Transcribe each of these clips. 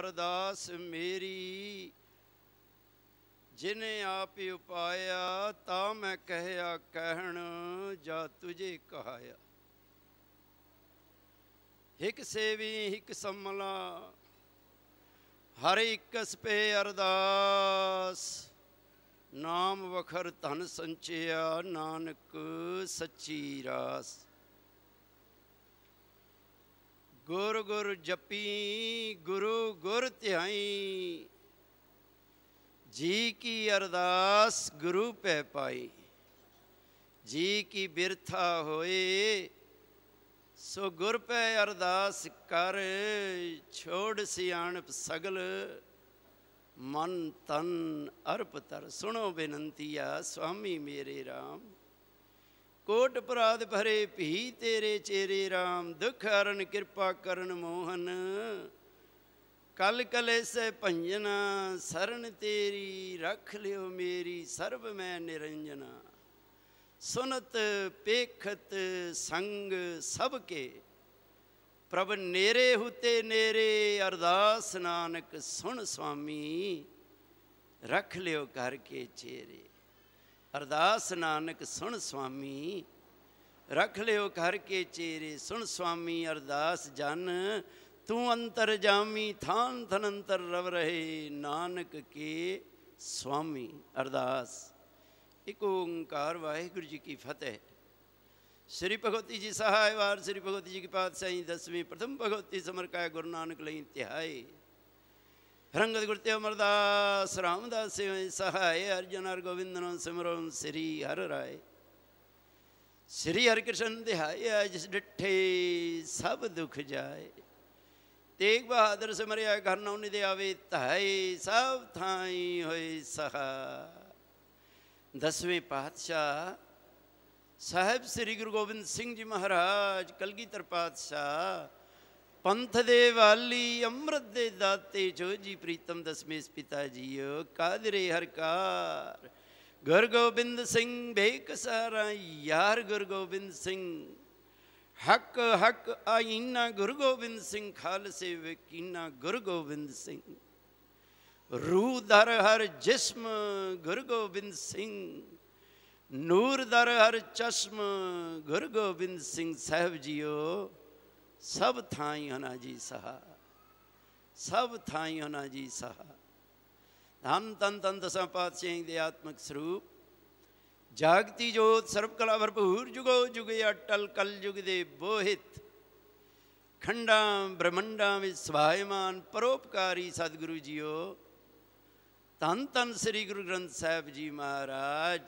ਅਰਦਾਸ ਮੇਰੀ ਜਿਨੇ ਆਪ ਉਪਾਇਆ ਤਾ ਮੈਂ ਕਹਿਆ ਕਹਿਣ ਜਾ ਤੁਝੇ ਕਹਾਇਆ ਇਕ ਸੇਵੀ ਇਕ ਸੰਮਲਾ ਹਰ ਇੱਕ ਸਪੇ ਅਰਦਾਸ ਨਾਮ ਵਖਰ ਧਨ ਸੰਚਿਆ ਨਾਨਕ ਸੱਚੀ ਰਾਸ ਗੁਰ ਗੁਰ ਜਪੀ ਗੁਰੂ ਗੁਰ ਧਿਆਈ ਜੀ ਕੀ ਅਰਦਾਸ ਗੁਰੂ ਪੈ ਪਾਈ ਜੀ ਕੀ ਬਿਰਥਾ ਹੋਏ ਸੋ ਗੁਰ ਪੈ ਅਰਦਾਸ ਕਰ ਛੋੜ ਸਿਆਣਪ ਸਗਲ ਮਨ ਤਨ ਅਰਪ ਤਰ ਸੁਣੋ ਬੇਨੰਤੀਆ ਸਵਾਮੀ ਸੁਆਮੀ ਮੇਰੇ RAM ਕੋਟ ਪ੍ਰਾਦ ਭਰੇ ਭੀ ਤੇਰੇ ਚੇਰੇ RAM ਦੁਖ ਹਰਨ ਕਿਰਪਾ ਕਰਨ ਮੋਹਨ ਕਲ ਕਲੇਸੇ ਭੰਜਨਾ ਸਰਨ ਤੇਰੀ ਰਖ ਲਿਓ ਮੇਰੀ ਸਰਬ ਮੈਂ ਨਿਰੰਜਨਾ ਸੁਨਤ ਪੇਖਤ ਸੰਗ ਸਭ ਕੇ ਪ੍ਰਭ ਨੇਰੇ ਹੁਤੇ ਨੇਰੇ ਅਰਦਾਸ ਨਾਨਕ ਸੁਣ ਸੁਆਮੀ ਰਖ ਲਿਓ ਘਰ ਕੇ ਚੇਰੇ ਅਰਦਾਸ ਨਾਨਕ ਸੁਣ ਸੁਆਮੀ ਰਖ ਲਿਓ ਘਰ ਕੇ ਚੇਰੇ ਸੁਣ ਸੁਆਮੀ ਅਰਦਾਸ ਜਨ ਤੂੰ ਅੰਤਰ ਜਾਮੀ ਥਾਨ ਥਨੰਤਰ ਰਵ ਰਹੇ ਨਾਨਕ ਕੇ ਸੁਆਮੀ ਅਰਦਾਸ ਇੱਕ ਓੰਕਾਰ ਵਾਹਿਗੁਰੂ ਜੀ ਕੀ ਫਤਿਹ ਸ੍ਰੀ ਭਗਵਤੀ ਜੀ ਸਹਾਇ ਵਾਰ ਸ੍ਰੀ ਭਗਵਤੀ ਜੀ ਕੀ ਪਾਤਸ਼ਾਹੀ ਦਸਵੀਂ ਪ੍ਰਥਮ ਭਗਵਤੀ ਸਮਰਕਾਇ ਗੁਰੂ ਨਾਨਕ ਲਈ ਤਿਹਾਈ ਰੰਗਦ ਗੁਰ ਤੇ ਅਮਰਦਾਸ ਰਾਮਦਾਸ ਹੋਏ ਸਹਾਇ ਅਰਜਨ ਅਰ ਗੋਬਿੰਦ ਨਾਮ ਸਿਮਰੋ ਸ੍ਰੀ ਹਰ ਰਾਏ ਸ੍ਰੀ ਹਰਿ ਕ੍ਰਿਸ਼ਨ ਧਿਆਇਆ ਜਿਸ ਡਿੱਠੇ ਸਭ ਦੁਖ ਜਾਏ ਤੇਗ ਬਹਾਦਰ ਸਿਮਰਿਆ ਘਰ ਉਨੀ ਦੇ ਆਵੇ ਧਾਈ ਸਭ ਥਾਈ ਹੋਈ ਸਹਾ ਦਸਵੇਂ ਪਾਤਸ਼ਾਹ ਸਾਹਿਬ ਸ੍ਰੀ ਗੁਰੂ ਗੋਬਿੰਦ ਸਿੰਘ ਜੀ ਮਹਾਰਾਜ ਕਲਗੀਧਰ ਪਾਤਸ਼ਾਹ ਪੰਥ ਦੇ ਵਾਲੀ ਅੰਮ੍ਰਿਤ ਦੇ ਦਾਤੇ ਜੋ ਜੀ ਪ੍ਰੀਤਮ ਦਸਮੇਸ ਪਿਤਾ ਜੀਓ ਕਾਦਰੇ ਹਰਕਾਰ ਗੁਰ ਗੋਬਿੰਦ ਸਿੰਘ ਸਾਰਾ ਯਾਰ ਗੁਰ ਗੋਬਿੰਦ ਸਿੰਘ ਹੱਕ ਹੱਕ ਆਇਨਾ ਗੁਰ ਗੋਬਿੰਦ ਸਿੰਘ ਖਾਲਸੇ ਵਕੀਨਾ ਗੁਰ ਗੋਬਿੰਦ ਸਿੰਘ ਰੂਹ ਦਰ ਹਰ ਜਿਸਮ ਗੁਰ ਗੋਬਿੰਦ ਸਿੰਘ ਨੂਰ ਦਰ ਹਰ ਚਸ਼ਮ ਗੁਰ ਗੋਬਿੰਦ ਸਿੰਘ ਸਾਹਿਬ ਜੀਓ ਸਭ ਥਾਈ ਹਨਾ ਜੀ ਸਹਾ ਸਭ ਥਾਈ ਹਨਾ ਜੀ ਸਹਾ ਧੰਨ ਤੰ ਤਨ ਦਸਾਂ ਸਿੰਘ ਦੇ ਆਤਮਿਕ ਸਰੂਪ ਜਾਗਤੀ ਜੋਤ ਸਰਬ ਕਲਾ ਭਰਪੂਰ ਜੁਗੋ ਜੁਗੇ ਅਟਲ ਕਲ ਜੁਗ ਦੇ ਬੋਹਿਤ ਖੰਡਾ ਬ੍ਰਹਮੰਡਾ ਵਿੱਚ ਸਵਾਇਮਾਨ ਪਰਉਪਕਾਰੀ ਸਤਿਗੁਰੂ ਜੀਓ ਤਨ ਤਨ ਸ੍ਰੀ ਗੁਰੂ ਗ੍ਰੰਥ ਸਾਹਿਬ ਜੀ ਮਹਾਰਾਜ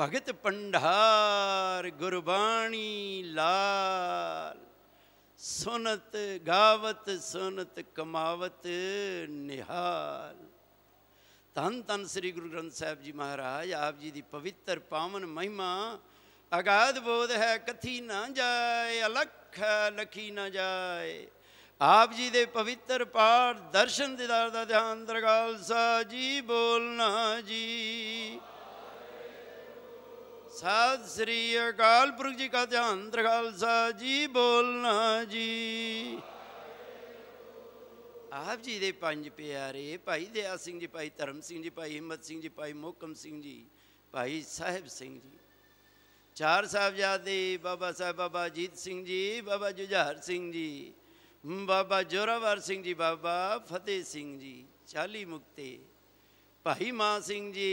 ਭਗਤ ਪੰਡਾਰ ਗੁਰਬਾਣੀ ਲਾਲ ਸੁਨਤ ਗਾਵਤ ਸੁਨਤ ਕਮਾਵਤ ਨਿਹਾਲ ਤਨ ਤਨ ਸ੍ਰੀ ਗੁਰੂ ਗ੍ਰੰਥ ਸਾਹਿਬ ਜੀ ਮਹਾਰਾਜ ਆਪ ਜੀ ਦੀ ਪਵਿੱਤਰ ਪਾਵਨ ਮਹਿਮਾ ਅਗਾਧ ਬੋਧ ਹੈ ਕਥੀ ਨਾ ਜਾਏ ਅਲਖ ਲਖੀ ਨਾ ਜਾਏ ਆਪ ਜੀ ਦੇ ਪਵਿੱਤਰ ਪਾਠ ਦਰਸ਼ਨ ਦਿਦਾਰ ਦਾ ਧਿਆਨ ਦਰਗਾਲ ਸਾ ਜੀ ਬੋਲਣਾ ਜੀ ਸਤ ਸ੍ਰੀ ਅਕਾਲ ਪੁਰਖ ਜੀ ਕਾ ਧਿਆਨ ਸਾ ਜੀ ਬੋਲਣਾ ਜੀ ਆਪ ਜੀ ਦੇ ਪੰਜ ਪਿਆਰੇ ਭਾਈ ਦਿਆ ਸਿੰਘ ਜੀ ਭਾਈ ਧਰਮ ਸਿੰਘ ਜੀ ਭਾਈ ਹਿੰਮਤ ਸਿੰਘ ਜੀ ਭਾਈ ਮੋਕਮ ਸਿੰਘ ਜੀ ਭਾਈ ਸਾਹਿਬ ਸਿੰਘ ਜੀ ਚਾਰ ਸਾਹਿਬਜ਼ਾਦੇ ਬਾਬਾ ਸਾਹਿਬ ਬਾਬਾ ਜੀਤ ਸਿੰਘ ਜੀ ਬਾਬਾ ਜੁਝਾਰ ਸਿੰਘ ਜੀ ਬਾਬਾ ਜੋਰਾਵਰ ਸਿੰਘ ਜੀ ਬਾਬਾ ਫਤਿਹ ਸਿੰਘ ਜੀ ਚਾਲੀ ਮੁਕਤੇ ਭਾਈ ਮਾਨ ਸਿੰਘ ਜੀ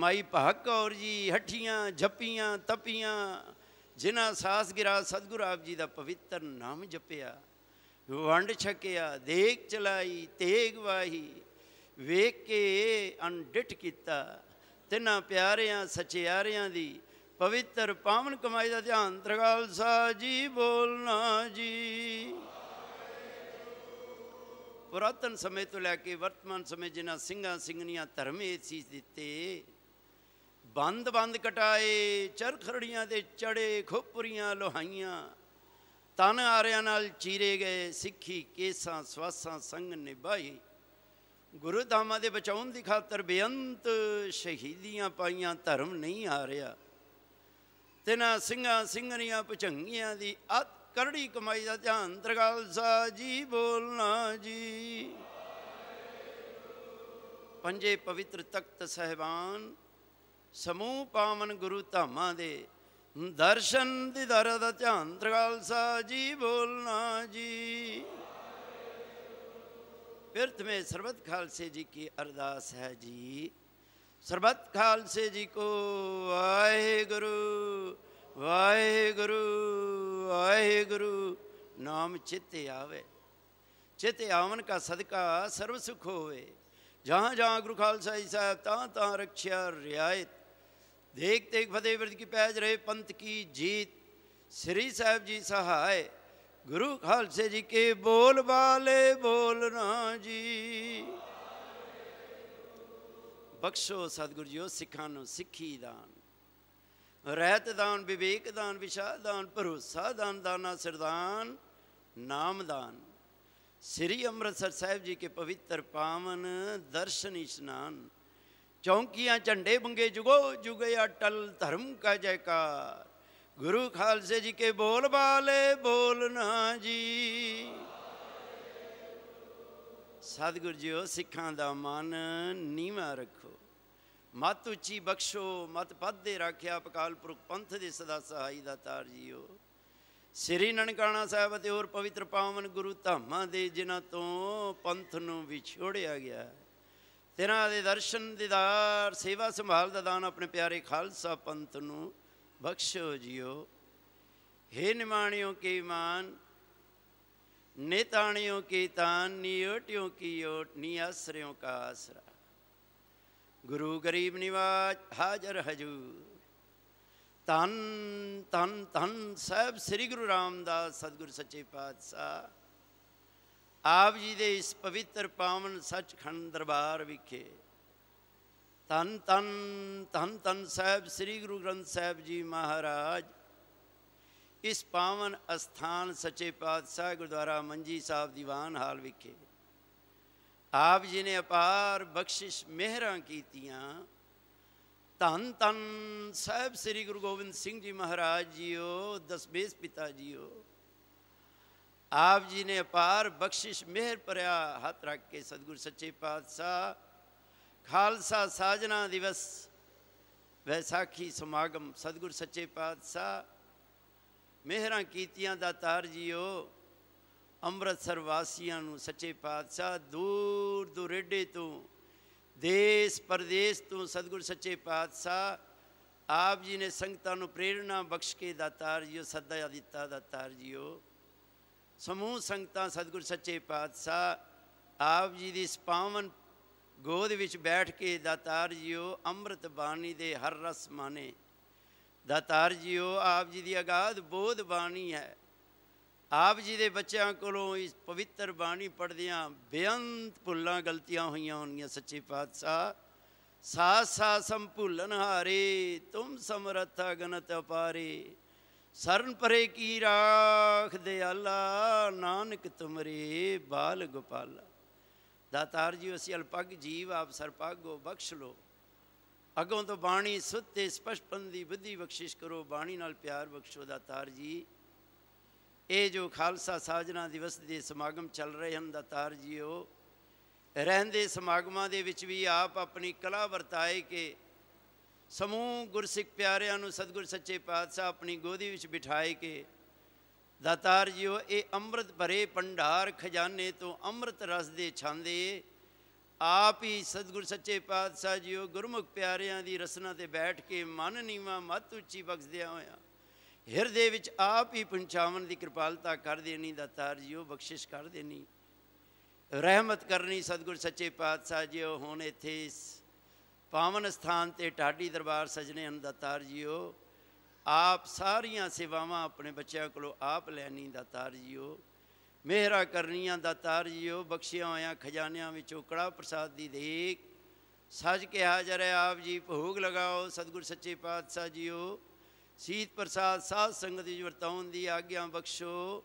ਮਾਈ ਭਗਤ ਕੌਰ ਜੀ ਹੱਠੀਆਂ ਝੱਪੀਆਂ ਤਪੀਆਂ ਜਿਨ੍ਹਾਂ ਸਾਸ ਗਿਰਾ ਸਤਗੁਰ ਆਪ ਜੀ ਦਾ ਪਵਿੱਤਰ ਨਾਮ ਜਪਿਆ ਵੰਡ ਛਕਿਆ ਦੇਖ ਚਲਾਈ ਤੇਗ ਵਾਹੀ ਵੇਖ ਕੇ ਅਨਡਿਟ ਕੀਤਾ ਤਿੰਨਾਂ ਪਿਆਰਿਆਂ ਸਚਿਆਰਿਆਂ ਦੀ ਪਵਿੱਤਰ ਪਾਵਨ ਕਮਾਈ ਦਾ ਧਿਆਨ ਤਰਗਾਲ ਸਾਹਿਬ ਜੀ ਬੋਲਣਾ ਜੀ ਪੁਰਾਤਨ ਸਮੇਂ ਤੋਂ ਲੈ ਕੇ ਵਰਤਮਾਨ ਸਮੇਂ ਜਿਨ੍ਹਾਂ ਸਿੰਘਾਂ ਸਿੰਘਣੀਆਂ ਧਰਮੇ ਏਸੀਸ ਦਿੱਤੇ ਬੰਦ ਬੰਦ ਕਟਾਏ ਚਰਖੜੀਆਂ ਦੇ ਚੜੇ ਖੋਪਰੀਆਂ ਲੋਹਾਈਆਂ ਤਨ ਆਰਿਆਂ ਨਾਲ ਚੀਰੇ ਗਏ ਸਿੱਖੀ ਕੇਸਾਂ ਸਵਾਸਾਂ ਸੰਗ ਨਿਭਾਈ ਗੁਰੂ ਧਾਮਾਂ ਦੇ ਬਚਾਉਣ ਦੀ ਖਾਤਰ ਬੇਅੰਤ ਸ਼ਹੀਦੀਆਂ ਪਾਈਆਂ ਧਰਮ ਨਹੀਂ ਆ ਰਿਹਾ ਤਿਨਾ ਸਿੰਘਾਂ ਸਿੰਘਣੀਆਂ ਪਚੰਗੀਆਂ ਦੀ ਅਤ ਕਰੜੀ ਕਮਾਈ ਦਾ ਧਿਆਨ ਦਰਗਾਲ ਸਾ ਜੀ ਬੋਲਣਾ ਜੀ ਪੰਜੇ ਪਵਿੱਤਰ ਤਖਤ ਸਹਿਬਾਨ ਸਮੂਹ ਪਾਵਨ ਗੁਰੂ ਧਾਮਾਂ ਦੇ ਦਰਸ਼ਨ ਦੀ ਦਰਦ ਧਿਆਨ ਤ੍ਰਿਗਾਲ ਸਾਜੀ ਬੋਲਣਾ ਜੀ ਪਿਰਥਮੇ ਸਰਬਤ ਖਾਲਸੇ ਜੀ ਕੀ ਅਰਦਾਸ ਹੈ ਜੀ ਸਰਬਤ ਖਾਲਸੇ ਜੀ ਕੋ ਵਾਹਿਗੁਰੂ ਵਾਹਿਗੁਰੂ ਗੁਰੂ ਨਾਮ ਚਿੱਤ ਆਵੇ ਚਿੱਤ ਆਵਨ ਕਾ ਸਦਕਾ ਸਰਬ ਸੁਖ ਹੋਵੇ ਜਹਾਂ ਜਹਾਂ ਗੁਰੂ ਖਾਲਸਾ ਜੀ ਸਾਹਿਬ ਤਾਂ ਤਾਂ ਰਖਿਆ ਰਿਆਇਤ ਦੇਖ ਤੇ ਫਤਿਹ ਵਰਦ ਕੀ ਪੈਜ ਰਹੇ पंथ ਕੀ ਜੀਤ ਸ੍ਰੀ ਸਾਹਿਬ ਜੀ ਸਹਾਇ ਗੁਰੂ ਖਾਲਸੇ ਜੀ ਕੇ ਬੋਲ ਬਾਲੇ ਬੋਲ ਨਾ ਜੀ ਬਖਸ਼ੋ ਸਤਿਗੁਰ ਜੀਓ ਸਿੱਖਾਂ ਨੂੰ ਸਿੱਖੀ ਦਾਨ ਰਹਿਤ ਦਾਨ ਵਿਵੇਕ ਦਾਨ ਵਿਸ਼ਾ ਦਾਨ ਭਰੋਸਾ ਦਾਨ ਦਾਨਾ ਸਰਦਾਨ ਨਾਮ ਦਾਨ ਸ੍ਰੀ ਅੰਮ੍ਰਿਤਸਰ ਸਾਹਿਬ ਜੀ ਕੇ ਪਵਿੱਤਰ ਪਾਵਨ ਦਰਸ਼ਨ ਇਸ਼ਨਾਨ ਚੌਂਕੀਆਂ ਝੰਡੇ ਬੰਗੇ ਜੁਗੋ ਜੁਗੇ ਅਟਲ ਧਰਮ ਕਾ ਜੈਕਾਰ ਗੁਰੂ ਖਾਲਸੇ ਜੀ ਕੇ ਬੋਲ ਬਾਲੇ ਬੋਲਨਾ ਜੀ ਸਤਿਗੁਰ ਜੀਓ ਸਿੱਖਾਂ ਦਾ ਮਨ ਨੀਵਾ ਰੱਖੋ ਮਤ ਉੱਚੀ ਬਖਸ਼ੋ ਮਤ ਦੇ ਰੱਖਿਆ ਅਕਾਲ ਪੁਰਖ ਪੰਥ ਦੇ ਸਦਾ ਸਹਾਈ ਦਾ ਤਾਰ ਜੀਓ ਸ੍ਰੀ ਨਨਕਾਣਾ ਸਾਹਿਬ ਤੇ ਹੋਰ ਪਵਿੱਤਰ ਪਾਵਨ ਗੁਰੂ ਧਾਮਾਂ ਦੇ ਜਿਨ੍ਹਾਂ ਤੋਂ ਪੰਥ ਨੂੰ ਵਿਛੋੜਿਆ ਗਿਆ ਤੇਰਾ ਦੇ ਦਰਸ਼ਨ ਦੀਦਾਰ ਸੇਵਾ ਸੰਭਾਲ ਦਾ ਦਾਨ ਆਪਣੇ ਪਿਆਰੇ ਖਾਲਸਾ ਪੰਥ ਨੂੰ ਬਖਸ਼ੋ ਜੀਓ ਹੇ ਨਿਮਾਣਿਓ ਕੀ ਮਾਨ ਨੇਤਾਣਿਓ ਕੀ ਤਾਨ ਨੀਓਟਿਓ ਕੀ ਓਟ ਨੀ ਆਸਰਿਓ ਕਾ ਆਸਰਾ ਗੁਰੂ ਗਰੀਬ ਨਿਵਾਜ ਹਾਜ਼ਰ ਹਜੂਰ ਤਨ ਤਨ ਤਨ ਸਭ ਸ੍ਰੀ ਗੁਰੂ ਰਾਮਦਾਸ ਸਤਿਗੁਰ ਸੱਚੇ ਪਾਤਸ਼ਾਹ ਆਪ ਜੀ ਦੇ ਇਸ ਪਵਿੱਤਰ ਪਾਵਨ ਸੱਚਖੰਡ ਦਰਬਾਰ ਵਿਖੇ ਤਨ ਤਨ ਤਨ ਤਨ ਸਾਹਿਬ ਸ੍ਰੀ ਗੁਰੂ ਗ੍ਰੰਥ ਸਾਹਿਬ ਜੀ ਮਹਾਰਾਜ ਇਸ ਪਾਵਨ ਅਸਥਾਨ ਸੱਚੇ ਪਾਤਸ਼ਾਹ ਗੁਰਦੁਆਰਾ ਮੰਜੀ ਸਾਹਿਬ ਦੀਵਾਨ ਹਾਲ ਵਿਖੇ ਆਪ ਜੀ ਨੇ ਅਪਾਰ ਬਖਸ਼ਿਸ਼ ਮਿਹਰਾਂ ਕੀਤੀਆਂ ਤਨ ਤਨ ਸਾਹਿਬ ਸ੍ਰੀ ਗੁਰੂ ਗੋਬਿੰਦ ਸਿੰਘ ਜੀ ਮਹਾਰਾਜ ਜੀਓ ਦਸਬੇਸ ਪਿਤਾ ਜੀਓ ਆਪ ਜੀ ਨੇ ਅਪਾਰ ਬਖਸ਼ਿਸ਼ ਮਿਹਰ ਭਰਿਆ ਹੱਥ ਰੱਖ ਕੇ ਸਤਿਗੁਰ ਸੱਚੇ ਪਾਤਸ਼ਾਹ ਖਾਲਸਾ ਸਾਜਨਾ ਦਿਵਸ ਵੈਸਾਖੀ ਸਮਾਗਮ ਸਤਿਗੁਰ ਸੱਚੇ ਪਾਤਸ਼ਾਹ ਮਿਹਰਾਂ ਕੀਤੀਆਂ ਦਾਤਾਰ ਜੀਓ ਅੰਮ੍ਰਿਤਸਰ ਵਾਸੀਆਂ ਨੂੰ ਸੱਚੇ ਪਾਤਸ਼ਾਹ ਦੂਰ ਦੁਰੇਡੇ ਤੋਂ ਦੇਸ਼ ਪਰਦੇਸ ਤੋਂ ਸਤਿਗੁਰ ਸੱਚੇ ਪਾਤਸ਼ਾਹ ਆਪ ਜੀ ਨੇ ਸੰਗਤਾਂ ਨੂੰ ਪ੍ਰੇਰਣਾ ਬਖਸ਼ ਕੇ ਦਾਤਾਰ ਜੀਓ ਸੱਦਾ ਦਿੱਤਾ ਦਾਤਾਰ ਜੀਓ ਸਮੂਹ ਸੰਗਤਾਂ ਸਤਿਗੁਰ ਸੱਚੇ ਪਾਤਸ਼ਾਹ ਆਪ ਜੀ ਦੀ ਸਪਾਵਨ ਗੋਦ ਵਿੱਚ ਬੈਠ ਕੇ ਦਾਤਾਰ ਜੀਓ ਅੰਮ੍ਰਿਤ ਬਾਣੀ ਦੇ ਹਰ ਰਸ ਮਾਨੇ ਦਾਤਾਰ ਜੀਓ ਆਪ ਜੀ ਦੀ ਅਗਾਧ ਬੋਧ ਬਾਣੀ ਹੈ ਆਪ ਜੀ ਦੇ ਬੱਚਿਆਂ ਕੋਲੋਂ ਇਸ ਪਵਿੱਤਰ ਬਾਣੀ ਪੜਦਿਆਂ ਬੇਅੰਤ ਭੁੱਲਾਂ ਗਲਤੀਆਂ ਹੋਈਆਂ ਹੋਣਗੀਆਂ ਸੱਚੇ ਪਾਤਸ਼ਾਹ ਸਾ ਸਾ ਸੰਭੁੱਲਨ ਹਾਰੇ ਤੁਮ ਸਮਰੱਥਾ ਗਨਤ ਅਪਾਰੇ ਸਰਨ ਪਰੇ ਕੀ ਰਾਖ ਦੇ ਆਲਾ ਨਾਨਕ ਤੁਮਰੇ ਬਾਲ ਗੋਪਾਲਾ ਦਾਤਾਰ ਜੀ ਅਸੀਂ ਅਲਪਗ ਜੀਵ ਆਪ ਸਰਪਾਗੋ ਬਖਸ਼ ਲੋ ਅਗੋਂ ਤੋਂ ਬਾਣੀ ਸੁੱਤੇ ਸਪਸ਼ਟ ਦੀ ਬੁੱਧੀ ਬਖਸ਼ਿਸ਼ ਕਰੋ ਬਾਣੀ ਨਾਲ ਪਿਆਰ ਬਖਸ਼ੋ ਦਾਤਾਰ ਜੀ ਇਹ ਜੋ ਖਾਲਸਾ ਸਾਜਨਾ ਦਿਵਸ ਦੇ ਸਮਾਗਮ ਚੱਲ ਰਹੇ ਹਨ ਦਾਤਾਰ ਜੀਓ ਰਹਿੰਦੇ ਸਮਾਗਮਾਂ ਦੇ ਵਿੱਚ ਵੀ ਆਪ ਆਪਣੀ ਕਲਾ ਵਰਤਾਏ ਕੇ ਸਮੂਹ ਗੁਰਸਿੱਖ ਪਿਆਰਿਆਂ ਨੂੰ ਸਤਿਗੁਰ ਸੱਚੇ ਪਾਤਸ਼ਾਹ ਆਪਣੀ ਗੋਦੀ ਵਿੱਚ ਬਿਠਾਏ ਕੇ ਦਾਤਾਰ ਜੀਓ ਇਹ ਅੰਮ੍ਰਿਤ ਭਰੇ ਭੰਡਾਰ ਖਜ਼ਾਨੇ ਤੋਂ ਅੰਮ੍ਰਿਤ ਰਸ ਦੇ ਛਾਂਦੇ ਆਪ ਹੀ ਸਤਿਗੁਰ ਸੱਚੇ ਪਾਤਸ਼ਾਹ ਜੀਓ ਗੁਰਮੁਖ ਪਿਆਰਿਆਂ ਦੀ ਰਸਨਾ ਤੇ ਬੈਠ ਕੇ ਮਨ ਨੀਵਾ ਮਤ ਉੱਚੀ ਬਖਸ਼ਦਿਆ ਹੋਇਆ ਹਿਰਦੇ ਵਿੱਚ ਆਪ ਹੀ ਪੰਚਾਵਨ ਦੀ ਕਿਰਪਾਲਤਾ ਕਰ ਦੇਣੀ ਦਾਤਾਰ ਜੀਓ ਬਖਸ਼ਿਸ਼ ਕਰ ਦੇਣੀ ਰਹਿਮਤ ਕਰਨੀ ਸਤਿਗੁਰ ਸੱਚੇ ਪਾਤਸ਼ਾਹ ਜੀਓ ਹੁਣ ਇੱਥੇ ਪਾਵਨ ਸਥਾਨ ਤੇ ਢਾਡੀ ਦਰਬਾਰ ਸਜਣੇ ਹਨ ਦਾਤਾਰ ਜੀਓ ਆਪ ਸਾਰੀਆਂ ਸੇਵਾਵਾਂ ਆਪਣੇ ਬੱਚਿਆਂ ਕੋਲੋਂ ਆਪ ਲੈਣੀ ਦਾਤਾਰ ਜੀਓ ਮਿਹਰਾ ਕਰਨੀਆਂ ਦਾਤਾਰ ਜੀਓ ਬਖਸ਼ਿਆ ਹੋਇਆ ਖਜ਼ਾਨਿਆਂ ਵਿੱਚੋਂ ਕੜਾ ਪ੍ਰਸਾਦ ਦੀ ਦੇਖ ਸਜ ਕੇ ਹਾਜ਼ਰ ਹੈ ਆਪ ਜੀ ਭੋਗ ਲਗਾਓ ਸਤਿਗੁਰ ਸੱਚੇ ਪਾਤਸ਼ਾਹ ਜੀਓ ਸੀਤ ਪ੍ਰਸਾਦ ਸਾਧ ਸੰਗਤ ਜੀ ਵਰਤਾਉਣ ਦੀ ਆਗਿਆ ਬਖਸ਼ੋ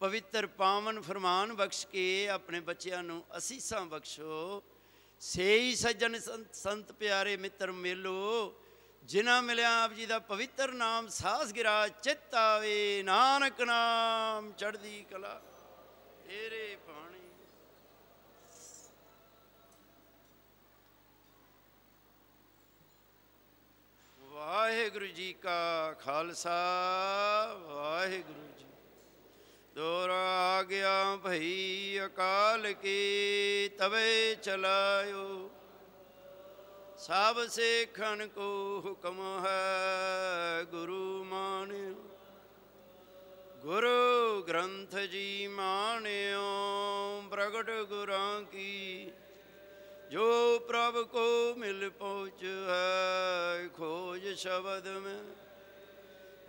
ਪਵਿੱਤਰ ਪਾਵਨ ਫਰਮਾਨ ਬਖਸ਼ ਕੇ ਆਪਣੇ ਬੱਚਿਆਂ ਨੂੰ ਅਸੀਸਾਂ ਬਖਸ਼ੋ ਸੇਈ ਸੱਜਣ ਸੰਤ ਪਿਆਰੇ ਮਿੱਤਰ ਮਿਲੋ ਜਿਨ੍ਹਾਂ ਮਿਲਿਆ ਆਪ ਜੀ ਦਾ ਪਵਿੱਤਰ ਨਾਮ ਸਾਸ ਗਿਰਾ ਚਿੱਤ ਆਵੇ ਨਾਨਕ ਨਾਮ ਚੜਦੀ ਕਲਾ ਏਰੇ ਪਾਣੀ ਵਾਹਿਗੁਰੂ ਜੀ ਕਾ ਖਾਲਸਾ ਵਾਹਿਗੁਰੂ ਜੀ ਦੋਰਾ ਗਿਆ ਭਈ ਅਕਾਲ ਕੀ ਤਵੇ ਚਲਾਇਓ ਸਭ ਸੇਖਣ ਕੋ ਹੁਕਮ ਹੈ ਗੁਰੂ ਮਾਨਿਓ ਗੁਰੂ ਗ੍ਰੰਥ ਜੀ ਮਾਨਿਓ ਪ੍ਰਗਟ ਗੁਰਾਂ ਕੀ ਜੋ ਪ੍ਰਭ ਕੋ ਮਿਲ ਪਹੁੰਚ ਹੈ ਖੋਜ ਸ਼ਬਦ ਮੈਂ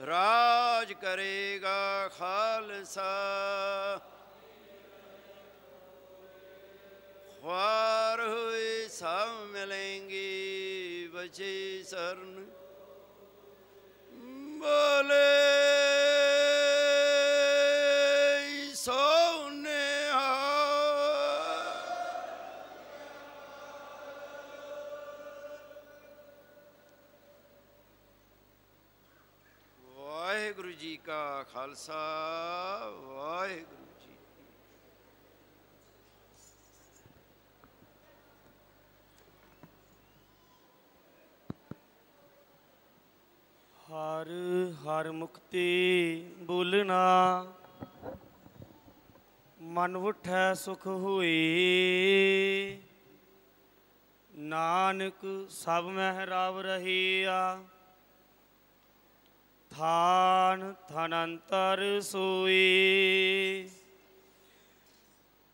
ਰਾਜ ਕਰੇਗਾ ਖਾਲਸਾ ਖਾਰ ਹੋਏ ਸਭ ਮਿਲेंगे ਬਚੇ ਸਰਨ ਖਾਲਸਾ ਵਾਹਿਗੁਰੂ ਜੀ ਹਰ ਹਰ ਮੁਕਤੀ ਬੋਲਣਾ ਮਨ ਉਠੈ ਸੁਖ ਹੋਈ ਨਾਨਕ ਸਭ ਮਹਿ ਰਾਵ ਰਹੀ ਆ ਥਾਨ ਥਨੰਤਰ ਸੋਈ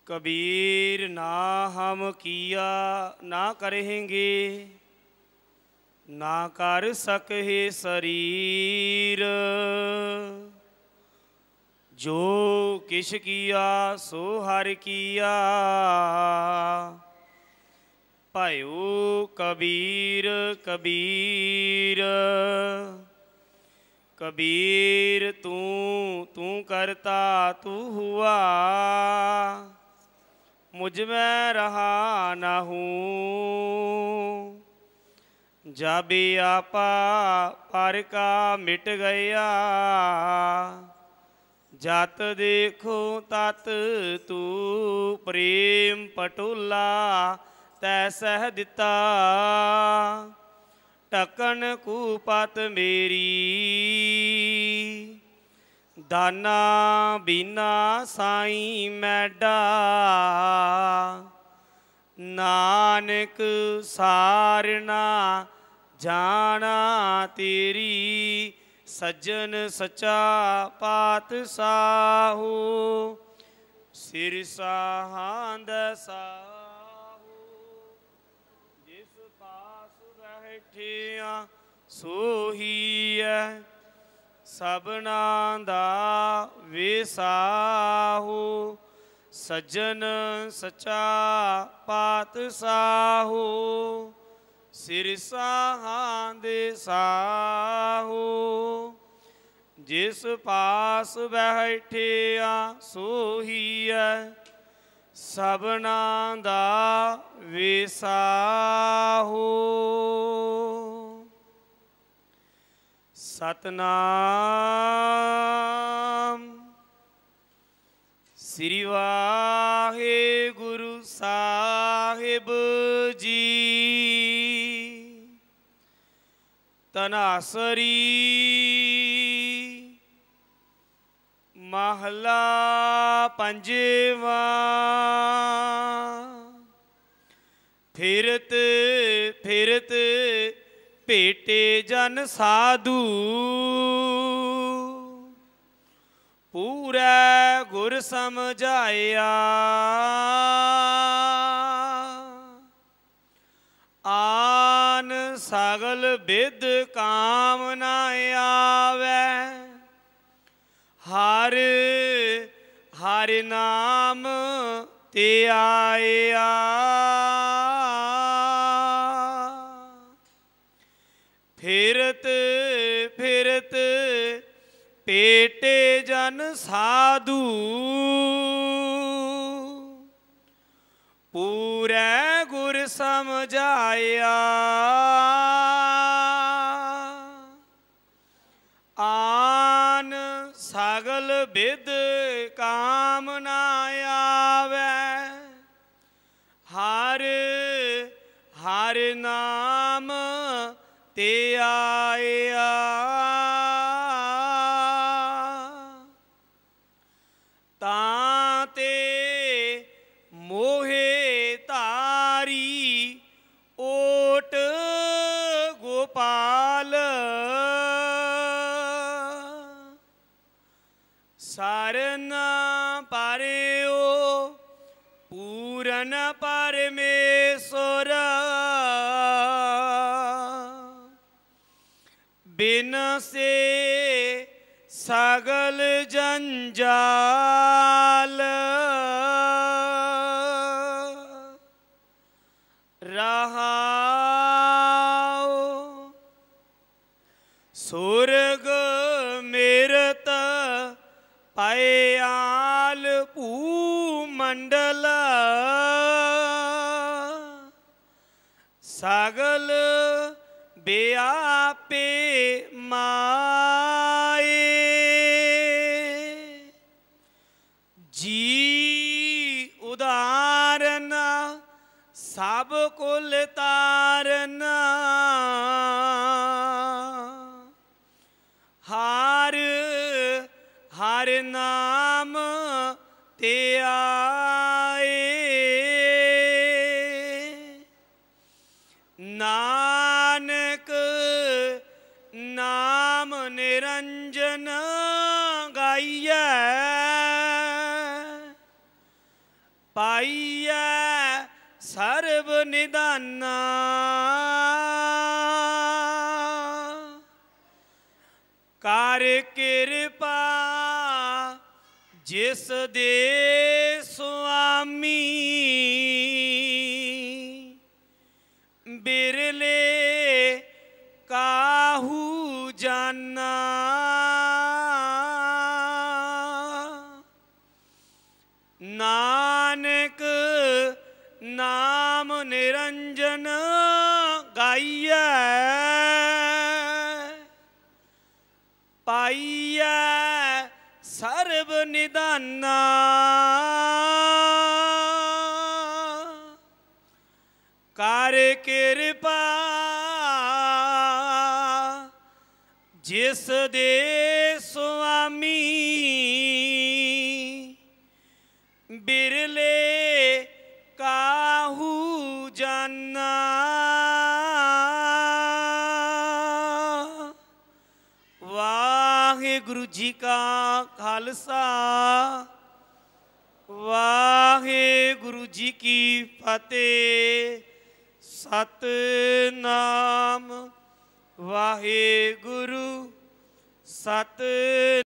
ਕਬੀਰ ਨਾ ਹਮ ਕੀਆ ਨਾ ਕਰਹੇਂਗੇ ਨਾ ਕਰ ਸਕਹੇ ਸਰੀਰ ਜੋ ਕਿਛ ਕੀਆ ਸੋ ਹਰ ਕੀਆ ਭਾਇਓ ਕਬੀਰ ਕਬੀਰ ਕਬੀਰ ਤੂੰ ਤੂੰ ਕਰਤਾ ਤੂੰ ਹੁਆ ਮੁਝ ਮੈਂ ਰਹਾ ਨਾ ਹੂੰ ਜਬ ਆਪਾ ਪਰ ਕਾ ਮਿਟ ਗਿਆ ਜਤ ਦੇਖੂ ਤਤ ਤੂੰ ਪ੍ਰੇਮ ਪਟੁਲਾ ਤੈ ਸਹਿ ਦਿੱਤਾ ਟਕਨ ਕੂਪਤ ਮੇਰੀ ਦਾਨਾ ਬਿਨਾ ਸਾਈ ਮੈਡਾ ਨਾਨਕ ਸਾਰਨਾ ਜਾਣਾ ਤੇਰੀ ਸੱਜਣ ਸਚਾ ਪਾਤ ਸਾਹੂ ਸਿਰ ਸਾਹਾਂ ਦਸਾ ਪਾਸ ਰਹਿਠਿਆ ਸੋਹੀਐ ਸਭਨਾ ਦਾ ਵਿਸਾਹੂ ਸਜਨ ਸਚਾ ਸਾਹੂ ਸਿਰ ਸਾਹਾਂ ਦੇ ਸਾਹੂ ਜਿਸ ਪਾਸ ਬੈਠਿਆ ਸੋਹੀਐ ਸਭਨਾ ਦਾ ਵਿਸਾਹੂ ਸਤਨਾਮ ਸ੍ਰੀ ਵਾਹਿਗੁਰੂ ਸਾਹਿਬ ਜੀ ਤਨਾਸਰੀ ਮਹਲਾ ਪੰਜਵਾ ਫਿਰਤ ਫਿਰਤ ਭੇਟੇ ਜਨ ਸਾਧੂ ਪੂਰਾ ਗੁਰ ਸਮਝਾਇਆ ਆਨ ਸਗਲ ਵਿਦ ਕਾਮਨਾ ਆਵੇ ਨਾਮ ਤੇ ਆਇਆ ਫਿਰਤ ਫਿਰਤ ਪੇਟੇ ਜਨ ਸਾਧੂ ਪੂਰੇ ਗੁਰ ਸਮਝਾਇਆ सिद्ध कामना ਕਰਨ ਨਾ ਪਾਰਿਓ ਪੂਰਨ ਪਰਮੇਸ਼ਰ ਬਿਨ ਸੇ ਸਗਲ ਜੰਜਾਲ ਆਏ ਆਲ ਭੂ ਮੰਡਲ ਸਗਲ ਬਿਆਪੇ ਮਾਏ ਜੀ ਉਦਾਰਨ ਸਭ ਕੁਲ ਤਾਰਨ ਲਿਆ ਨਾਨਕ ਨਾਮ ਨਿਰੰਜਨ ਗਾਈਐ ਪਾਈਐ ਸਰਬ ਨਿਦਾਨਾ ਕਰ ਕਿਰਪਾ ਜਿਸ ਦੇ ਨਾਮੀ ਬਿਰਲੇ ਕਾਹੂ ਜਾਨਾ ਨਾਨਕ ਨਾਮ ਨਿਰੰਜਨ ਗਾਈਐ ਪਾਈਐ ਸਰਬ ਨਿਦਾਨਾ ਜਿਸ ਦੇ ਸੁਆਮੀ ਬਿਰਲੇ ਕਾਹੂ ਜਾਨਾ ਵਾਹਿਗੁਰੂ ਜੀ ਕਾ ਖਾਲਸਾ ਵਾਹਿਗੁਰੂ ਜੀ ਕੀ ਫਤਿਹ ਸਤਨਾਮ ਵਾਹਿਗੁਰੂ ਸਤ